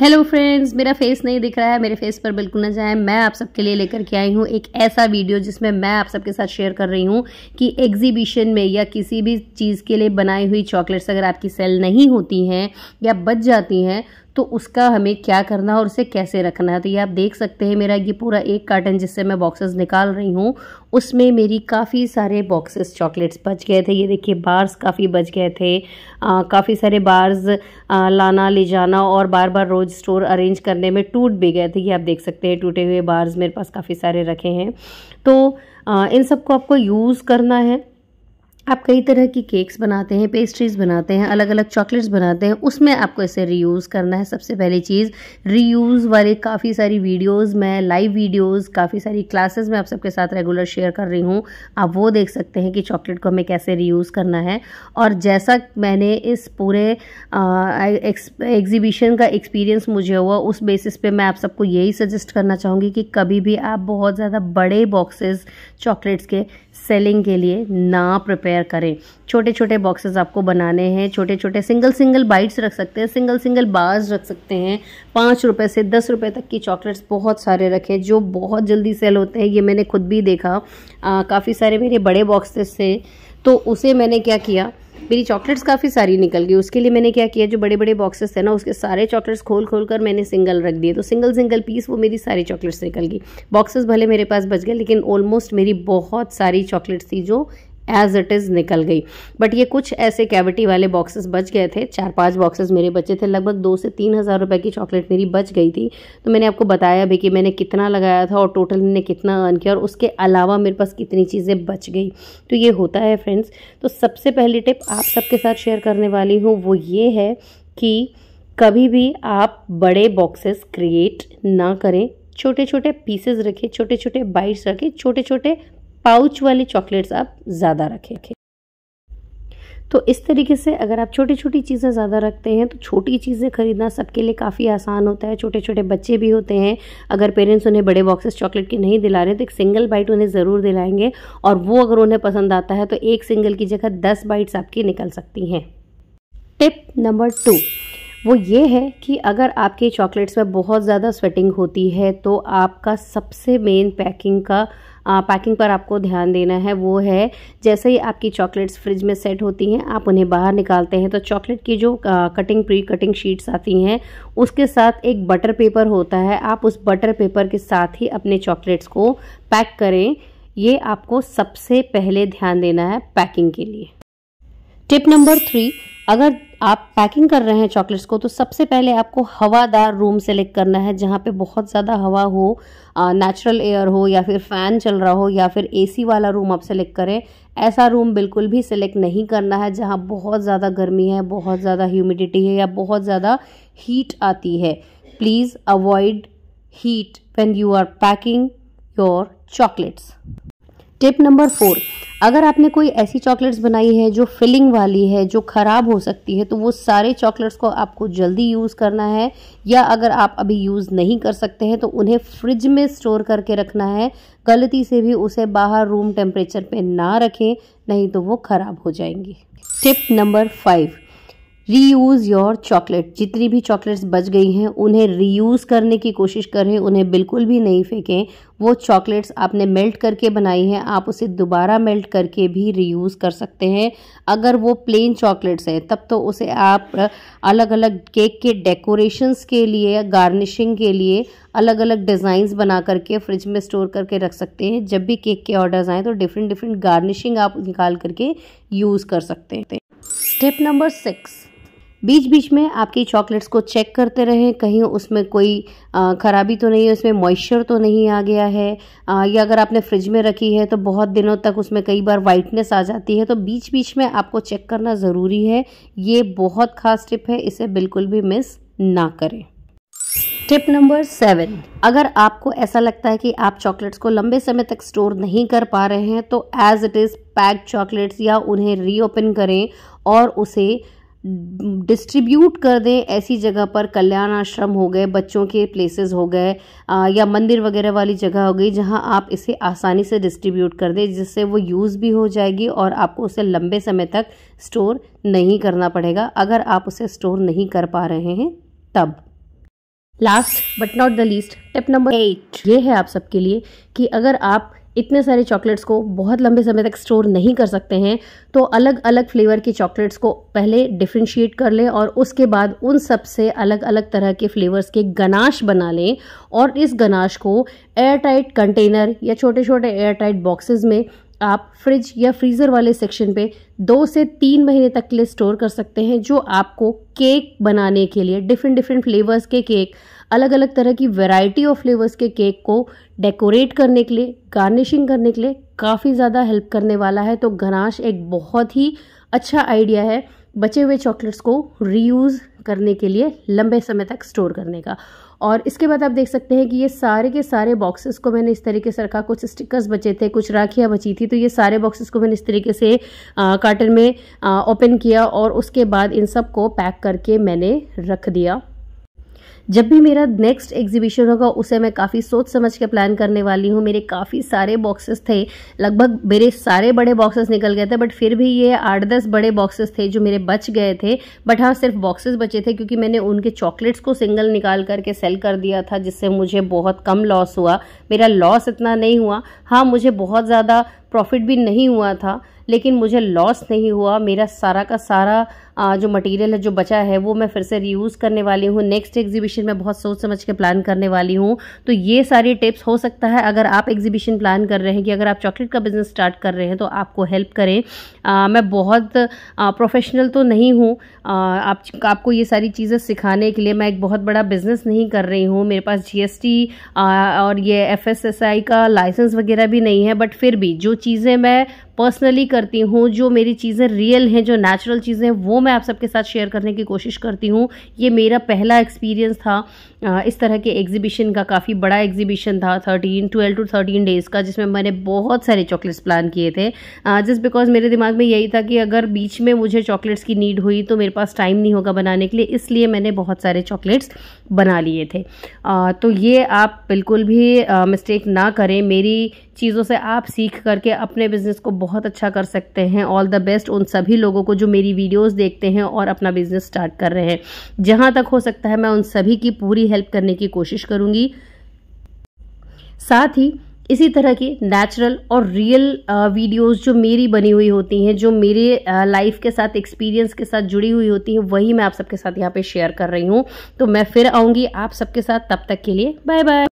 hello friends मेरा face नहीं दिख रहा है मेरे फेस पर बिल्कुल ना जाए मैं आप सबके लिए लेकर के आई हूँ एक ऐसा वीडियो जिसमें मैं आप सबके साथ शेयर कर रही हूँ कि एग्जीबिशन में या किसी भी चीज़ के लिए बनाई हुई चॉकलेट्स अगर आपकी सेल नहीं होती हैं या बच जाती हैं तो उसका हमें क्या करना है और उसे कैसे रखना है तो ये आप देख सकते हैं मेरा ये पूरा एक कार्टन जिससे मैं बॉक्सेस निकाल रही हूँ उसमें मेरी काफ़ी सारे बॉक्सेस चॉकलेट्स बच गए थे ये देखिए बार्स काफ़ी बच गए थे काफ़ी सारे बार्स आ, लाना ले जाना और बार बार रोज़ स्टोर अरेंज करने में टूट भी गए थे ये आप देख सकते हैं टूटे हुए बार्स मेरे पास काफ़ी सारे रखे हैं तो आ, इन सबको आपको यूज़ करना है आप कई तरह की केक्स बनाते हैं पेस्ट्रीज बनाते हैं अलग अलग चॉकलेट्स बनाते हैं उसमें आपको इसे रीयूज़ करना है सबसे पहली चीज़ रीयूज़ वाले काफ़ी सारी वीडियोस मैं लाइव वीडियोस काफ़ी सारी क्लासेस मैं आप सबके साथ रेगुलर शेयर कर रही हूँ आप वो देख सकते हैं कि चॉकलेट को हमें कैसे रीयूज़ करना है और जैसा मैंने इस पूरे एग्जीबिशन का एक्सपीरियंस मुझे हुआ उस बेसिस पर मैं आप सबको यही सजेस्ट करना चाहूँगी कि कभी भी आप बहुत ज़्यादा बड़े बॉक्सेज चॉकलेट्स के सेलिंग के लिए ना प्रिपेयर करें छोटे छोटे बॉक्सेस आपको बनाने हैं छोटे छोटे सिंगल सिंगल बाइट्स रख सकते हैं सिंगल सिंगल बार्स रख सकते हैं पाँच रुपये से दस रुपये तक की चॉकलेट्स बहुत सारे रखें जो बहुत जल्दी सेल होते हैं ये मैंने खुद भी देखा काफ़ी सारे मेरे बड़े बॉक्सेस थे तो उसे मैंने क्या किया मेरी चॉकलेट्स काफ़ी सारी निकल गई उसके लिए मैंने क्या किया जो बड़े बड़े बॉक्सेस थे ना उसके सारे चॉकलेट्स खोल खोल कर मैंने सिंगल रख दिए तो सिंगल सिंगल पीस वो मेरी सारी चॉकलेट्स निकल गई बॉक्सेस भले मेरे पास बच गए लेकिन ऑलमोस्ट मेरी बहुत सारी चॉकलेट्स थी जो एज इट इज़ निकल गई बट ये कुछ ऐसे कैविटी वाले बॉक्सेस बच गए थे चार पांच बॉक्सेस मेरे बचे थे लगभग दो से तीन हज़ार रुपये की चॉकलेट मेरी बच गई थी तो मैंने आपको बताया भी कि मैंने कितना लगाया था और टोटल मैंने कितना अर्न किया और उसके अलावा मेरे पास कितनी चीज़ें बच गई तो ये होता है फ्रेंड्स तो सबसे पहली टिप आप सबके साथ शेयर करने वाली हूँ वो ये है कि कभी भी आप बड़े बॉक्सेस क्रिएट ना करें छोटे छोटे पीसेस रखें छोटे छोटे बाइट्स रखें छोटे छोटे पाउच वाली चॉकलेट्स आप ज़्यादा रखें तो इस तरीके से अगर आप छोटी छोटी चीज़ें ज़्यादा रखते हैं तो छोटी चीज़ें खरीदना सबके लिए काफ़ी आसान होता है छोटे छोटे बच्चे भी होते हैं अगर पेरेंट्स उन्हें बड़े बॉक्सेस चॉकलेट के नहीं दिला रहे तो एक सिंगल बाइट उन्हें ज़रूर दिलाएंगे और वो अगर उन्हें पसंद आता है तो एक सिंगल की जगह दस बाइट्स आपकी निकल सकती हैं टिप नंबर टू वो ये है कि अगर आपके चॉकलेट्स में बहुत ज़्यादा स्वेटिंग होती है तो आपका सबसे मेन पैकिंग का पैकिंग पर आपको ध्यान देना है वो है जैसे ही आपकी चॉकलेट्स फ्रिज में सेट होती हैं आप उन्हें बाहर निकालते हैं तो चॉकलेट की जो कटिंग प्री कटिंग शीट्स आती हैं उसके साथ एक बटर पेपर होता है आप उस बटर पेपर के साथ ही अपने चॉकलेट्स को पैक करें ये आपको सबसे पहले ध्यान देना है पैकिंग के लिए टिप नंबर थ्री अगर आप पैकिंग कर रहे हैं चॉकलेट्स को तो सबसे पहले आपको हवादार रूम सेलेक्ट करना है जहाँ पे बहुत ज़्यादा हवा हो नेचुरल एयर हो या फिर फ़ैन चल रहा हो या फिर एसी वाला रूम आप सेलेक्ट करें ऐसा रूम बिल्कुल भी सिलेक्ट नहीं करना है जहाँ बहुत ज़्यादा गर्मी है बहुत ज़्यादा ह्यूमिडिटी है या बहुत ज़्यादा हीट आती है please avoid heat when you are packing your chocolates tip number four अगर आपने कोई ऐसी चॉकलेट्स बनाई है जो फिलिंग वाली है जो ख़राब हो सकती है तो वो सारे चॉकलेट्स को आपको जल्दी यूज़ करना है या अगर आप अभी यूज़ नहीं कर सकते हैं तो उन्हें फ्रिज में स्टोर करके रखना है गलती से भी उसे बाहर रूम टेम्परेचर पे ना रखें नहीं तो वो ख़राब हो जाएंगी tip number five reuse your chocolate जितनी भी चॉकलेट्स बच गई हैं उन्हें रीयूज़ करने की कोशिश करें उन्हें बिल्कुल भी नहीं फेंकें वो चॉकलेट्स आपने मेल्ट करके बनाई हैं आप उसे दोबारा मेल्ट करके भी रीयूज़ कर सकते हैं अगर वो प्लेन चॉकलेट्स हैं तब तो उसे आप अलग अलग केक के डेकोरेशंस के लिए गार्निशिंग के लिए अलग अलग डिज़ाइंस बना करके फ्रिज में स्टोर करके रख सकते हैं जब भी केक के ऑर्डर्स आएँ तो डिफरेंट डिफरेंट गार्निशिंग आप निकाल करके यूज़ कर सकते हैं स्टेप नंबर सिक्स बीच बीच में आपकी चॉकलेट्स को चेक करते रहें कहीं उसमें कोई ख़राबी तो नहीं है उसमें मॉइस्चर तो नहीं आ गया है या अगर आपने फ्रिज में रखी है तो बहुत दिनों तक उसमें कई बार वाइटनेस आ जाती है तो बीच बीच में आपको चेक करना ज़रूरी है ये बहुत ख़ास टिप है इसे बिल्कुल भी मिस ना करें टिप नंबर सेवन अगर आपको ऐसा लगता है कि आप चॉकलेट्स को लंबे समय तक स्टोर नहीं कर पा रहे हैं तो as it is packed chocolates या उन्हें रीओपन करें और उसे डिस्ट्रीब्यूट कर दें ऐसी जगह पर कल्याण आश्रम हो गए बच्चों के प्लेसेस हो गए या मंदिर वगैरह वाली जगह हो गई जहां आप इसे आसानी से डिस्ट्रीब्यूट कर दें जिससे वो यूज़ भी हो जाएगी और आपको उसे लंबे समय तक स्टोर नहीं करना पड़ेगा अगर आप उसे स्टोर नहीं कर पा रहे हैं तब last but not the least tip number eight ये है आप सबके लिए कि अगर आप इतने सारे चॉकलेट्स को बहुत लंबे समय तक स्टोर नहीं कर सकते हैं तो अलग अलग फ्लेवर की चॉकलेट्स को पहले डिफ्रेंशिएट कर लें और उसके बाद उन सब से अलग अलग तरह के फ्लेवर्स के गनाश बना लें और इस गनाश को एयर टाइट कंटेनर या छोटे छोटे एयर टाइट बॉक्सेज में आप फ्रिज या फ्रीज़र वाले सेक्शन पे दो से तीन महीने तक के लिए स्टोर कर सकते हैं जो आपको केक बनाने के लिए डिफरेंट डिफरेंट फ्लेवर्स के केक अलग अलग तरह की वैरायटी ऑफ फ्लेवर्स के केक को डेकोरेट करने के लिए गार्निशिंग करने के लिए काफ़ी ज़्यादा हेल्प करने वाला है तो घनाश एक बहुत ही अच्छा आइडिया है बचे हुए चॉकलेट्स को रीयूज़ करने के लिए लंबे समय तक स्टोर करने का और इसके बाद आप देख सकते हैं कि ये सारे के सारे बॉक्सेस को मैंने इस तरीके से रखा कुछ स्टिकर्स बचे थे कुछ राखियाँ बची थी तो ये सारे बॉक्सेस को मैंने इस तरीके से आ, कार्टन में ओपन किया और उसके बाद इन सब को पैक करके मैंने रख दिया जब भी मेरा नेक्स्ट एग्जीबिशन होगा उसे मैं काफ़ी सोच समझ के प्लान करने वाली हूँ मेरे काफ़ी सारे बॉक्सेस थे लगभग मेरे सारे बड़े बॉक्सेस निकल गए थे बट फिर भी ये आठ दस बड़े बॉक्सेस थे जो मेरे बच गए थे बट हाँ सिर्फ बॉक्सेस बचे थे क्योंकि मैंने उनके चॉकलेट्स को सिंगल निकाल करके सेल कर दिया था जिससे मुझे बहुत कम लॉस हुआ मेरा लॉस इतना नहीं हुआ हाँ मुझे बहुत ज़्यादा प्रॉफिट भी नहीं हुआ था लेकिन मुझे लॉस नहीं हुआ मेरा सारा का सारा जो मटेरियल है जो बचा है वो मैं फिर से रीयूज़ करने वाली हूँ नेक्स्ट एग्जीबिशन में बहुत सोच समझ के प्लान करने वाली हूँ तो ये सारी टिप्स हो सकता है अगर आप एग्जीबिशन प्लान कर रहे हैं कि अगर आप चॉकलेट का बिज़नेस स्टार्ट कर रहे हैं तो आपको हेल्प करें आ, मैं बहुत प्रोफेशनल तो नहीं हूँ आप, आपको ये सारी चीज़ें सिखाने के लिए मैं एक बहुत बड़ा बिज़नेस नहीं कर रही हूँ मेरे पास जी और ये एफ का लाइसेंस वगैरह भी नहीं है बट फिर भी जो चीज़ें मैं पर्सनली करती हूँ जो मेरी चीज़ें रियल हैं जो नेचुरल चीज़ें हैं वो मैं आप सबके साथ शेयर करने की कोशिश करती हूँ ये मेरा पहला एक्सपीरियंस था इस तरह के एग्जीबिशन का काफ़ी बड़ा एग्जीबिशन था thirteen twelve to thirteen days का जिसमें मैंने बहुत सारे चॉकलेट्स प्लान किए थे जस्ट बिकॉज मेरे दिमाग में यही था कि अगर बीच में मुझे चॉकलेट्स की नीड हुई तो मेरे पास टाइम नहीं होगा बनाने के लिए इसलिए मैंने बहुत सारे चॉकलेट्स बना लिए थे तो ये आप बिल्कुल भी मिस्टेक ना करें मेरी चीज़ों से आप सीख करके अपने बिज़नेस को बहुत बहुत अच्छा कर सकते हैं ऑल द बेस्ट उन सभी लोगों को जो मेरी वीडियोस देखते हैं और अपना बिजनेस स्टार्ट कर रहे हैं जहाँ तक हो सकता है मैं उन सभी की पूरी हेल्प करने की कोशिश करूँगी साथ ही इसी तरह की नेचुरल और रियल वीडियोस जो मेरी बनी हुई होती हैं जो मेरे लाइफ के साथ एक्सपीरियंस के साथ जुड़ी हुई होती हैं वही मैं आप सबके साथ यहाँ पे शेयर कर रही हूँ तो मैं फिर आऊँगी आप सबके साथ तब तक के लिए बाय बाय